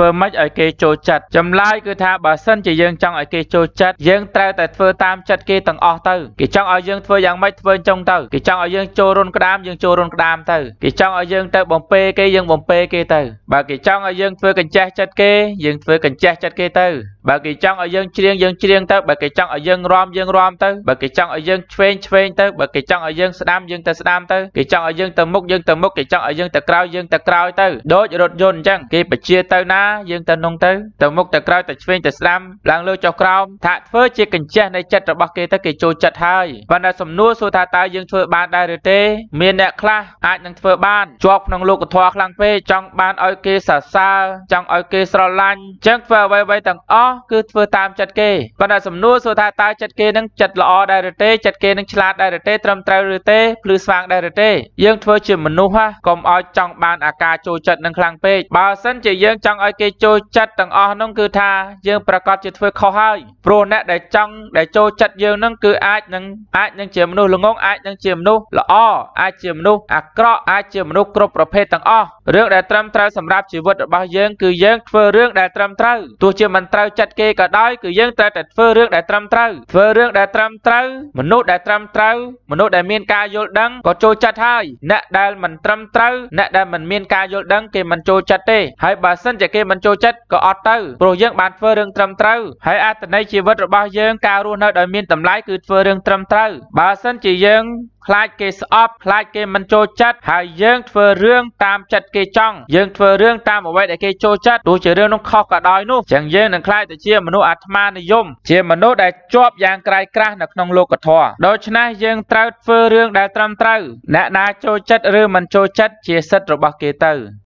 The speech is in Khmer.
ធ្វើម៉េចឲ្យគេចូលចិត្តចម្លើយគឺថាបើសិនជាយើងចង់ឲ្យគេចូលចិត្តយើងត្រូវតែធ្វើតាមចិត្តគេទាំងអស់ទៅគេចង់ឲ្យយើងធ្វើយ៉ាងម៉េចធ្វើចុងទៅគេចង់ឲ្យយើងចូលរុនក្តាមយើងចូលរុនក្តាមទៅគេចង់ឲ្យយើងទៅបំពេគេយើងបំពេគេទៅបើគេចង់ឲ្យយើងធ្វើកញ្ចេះចិត្តគេយើងធ្វើកញ្ចេះចិត្តគេទៅបើគេចង់ឲ្យយើងច្រៀងយើងច្រៀងទៅបើគេចង់ឲ្យយើងរាំយើងរាំទៅបើគេចង់ឲ្យយើងឆ្វេងឆ្វេងទៅបើគេចង់ឲ្យយើងស្ដាំយើងទៅស្ដាំទៅគេចង់ឲ្យយើងទៅមុខយើងទៅមុខគេចង់ឲ្យយើងទៅក្រោយយើងទៅក្រោយទៅដូចរថយន្តអញ្ចឹងគេបញ្ជាទៅណាយើងទៅនោះទៅទៅមុខទៅក្រោយទៅឆ្វេងទៅស្ដាំឡើងលើចុះក្រោមថាធ្វើជាកញ្ចេះនៃចិត្តរបស់គេទៅគេចូលចិត្តហើយប៉ុន្តែសំណួរសួរថាតើយើងធ្វើបានដែរឬទេមានអ្នកខ្លះអាចនឹងធ្វើបានជាប់ក្នុងលោកធម៌ខ្លាំងពេកចង់បានឲ្យគេសរសើរចង់ឲ្យគេស្រឡាញ់អញ្ចឹងធ្វើអ្វីៗទាំងអស់ស់គឺធ្វើតាមចិត្តគេប៉ុន្តែសំណួរសួរថាតើចិត្តគេនឹងចិត្តល្អដែរឬទេចិត្តគេនឹងឆ្លាតដែរឬទេត្រឹមត្រូវឬទេភ្លឺស្វាងដែរឬទេ យើងធ្វើជាមនុស្សហ่ะកុំឲ្យចង់បានអាការចូលចិត្តនឹងខ្លាំងពេកបើសិនជាយើងចង់ឲ្យគេចូលចិត្តទាំងអស់នោះគឺថាយើងប្រកាសជាធ្វើខុសហើយព្រោះអ្នកដែលចង់ដែលចូលចិត្តយើងនឹងគឺអាចនឹងអាចនឹងជាមនុស្សល្ងងអាចនឹងជាមនុស្សល្អអាចជាមនុស្សអាក្រក់អាចជាមនុស្សគ្រប់ប្រភេទទាំងអស់រឿងដែលត្រឹមត្រូវសម្រាប់ជីវិតរបស់យើងគឺយើងធ្វើរឿងដែលត្រឹមត្រូវទោះជាមិនត្រូវចិត្តគេក៏ដោយគឺយើងត្រូវតែធ្វើរឿងដែលត្រឹមត្រូវធ្វើរឿងដែលត្រឹមត្រូវមនុស្សដែលត្រឹមត្រូវមនុស្សដែលមានការយល់ដឹងក៏ចូលចិត្តហើយអ្នកដែលមិនត្រឹមត្រូវអ្នកដែលមិនមានការយល់ដឹង គេមិនចូលចិត្តទេហើយបើសិនជាគេមិនចូលចិត្តក៏អត់ទៅព្រោះយើងបានធ្វើរឿងត្រឹមត្រូវហើយអត្តន័យជីវិតរបស់យើងការរស់នៅដោយមានតម្លៃគឺធ្វើរឿងត្រឹមត្រូវបើសិនជាយើងខ្លាចគេស្អប់ខ្លាចគេមិនចូលចិត្តហើយយើងធ្វើរឿងតាមចិត្តគេចង់យើងធ្វើរឿងតាមអ្វីដែលគេចូលចិត្តទោះជារឿងនោះខុសក៏ដោយនោះចឹងយើងនឹងខ្លាចទៅជាមនុស្សអាត្មានិយមជាមនុស្សដែលជាប់យ៉ាងក្រៃក្រាស់នៅក្នុងលោកធម៌ដូច្នេះយើងត្រូវធ្វើរឿងដែលត្រឹមត្រូវអ្នកណាចូលចិត្តឬមិនចូលចិត្តជាសិទ្ធិរបស់គេទៅ